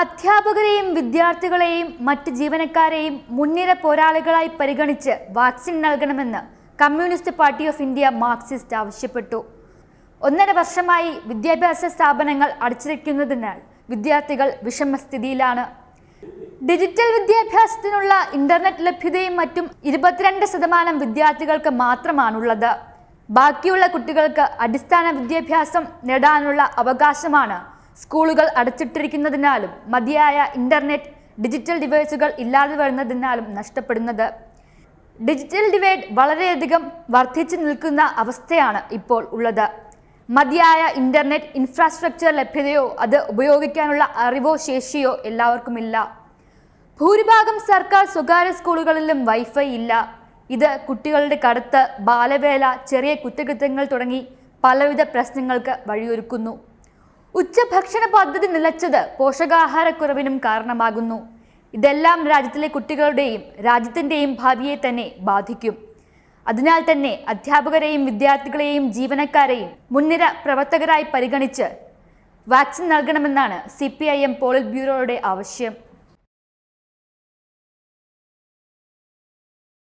അധ്യാപകരെയും വിദ്യാർത്ഥികളെയും മറ്റ് ജീവനക്കാരെയും മുൻനിര പോരാളികളായി പരിഗണിച്ച് വാക്സിൻ നൽകണമെന്ന് Communist Party of India Marxist ആവശ്യപ്പെട്ടു ഒന്നര വർഷമായി വിദ്യാഭ്യാസ സ്ഥാപനങ്ങൾ അടച്ചിരിക്കുന്നതിനാൽ വിദ്യാർത്ഥികൾ വിഷമസ്ഥിതിയിലാണ് ഡിജിറ്റൽ വിദ്യാഭ്യാസത്തിനുള്ള ഇന്റർനെറ്റ് ലഭ്യതയും മറ്റും ഇരുപത്തിരണ്ട് ശതമാനം വിദ്യാർത്ഥികൾക്ക് മാത്രമാണുള്ളത് ബാക്കിയുള്ള കുട്ടികൾക്ക് അടിസ്ഥാന വിദ്യാഭ്യാസം നേടാനുള്ള അവകാശമാണ് സ്കൂളുകൾ അടച്ചിട്ടിരിക്കുന്നതിനാലും മതിയായ ഇൻ്റർനെറ്റ് ഡിജിറ്റൽ ഡിവൈസുകൾ ഇല്ലാതെ വരുന്നതിനാലും നഷ്ടപ്പെടുന്നത് ഡിജിറ്റൽ ഡിവൈഡ് വളരെയധികം വർദ്ധിച്ചു നിൽക്കുന്ന അവസ്ഥയാണ് ഇപ്പോൾ ഉള്ളത് മതിയായ ഇൻ്റർനെറ്റ് ഇൻഫ്രാസ്ട്രക്ചർ ലഭ്യതയോ അത് ഉപയോഗിക്കാനുള്ള അറിവോ ശേഷിയോ എല്ലാവർക്കുമില്ല ഭൂരിഭാഗം സർക്കാർ സ്വകാര്യ സ്കൂളുകളിലും വൈഫൈ ഇല്ല ഇത് കുട്ടികളുടെ കടുത്ത് ബാലവേല ചെറിയ കുറ്റകൃത്യങ്ങൾ തുടങ്ങി പലവിധ പ്രശ്നങ്ങൾക്ക് വഴിയൊരുക്കുന്നു ഉച്ചഭക്ഷണ പദ്ധതി നിലച്ചത് പോഷകാഹാരക്കുറവിനും കാരണമാകുന്നു ഇതെല്ലാം രാജ്യത്തിലെ കുട്ടികളുടെയും രാജ്യത്തിൻ്റെയും ഭാവിയെ തന്നെ ബാധിക്കും അതിനാൽ തന്നെ അധ്യാപകരെയും വിദ്യാർത്ഥികളെയും ജീവനക്കാരെയും മുൻനിര പ്രവർത്തകരായി പരിഗണിച്ച് വാക്സിൻ നൽകണമെന്നാണ് C P I M Polit ബ്യൂറോയുടെ ആവശ്യം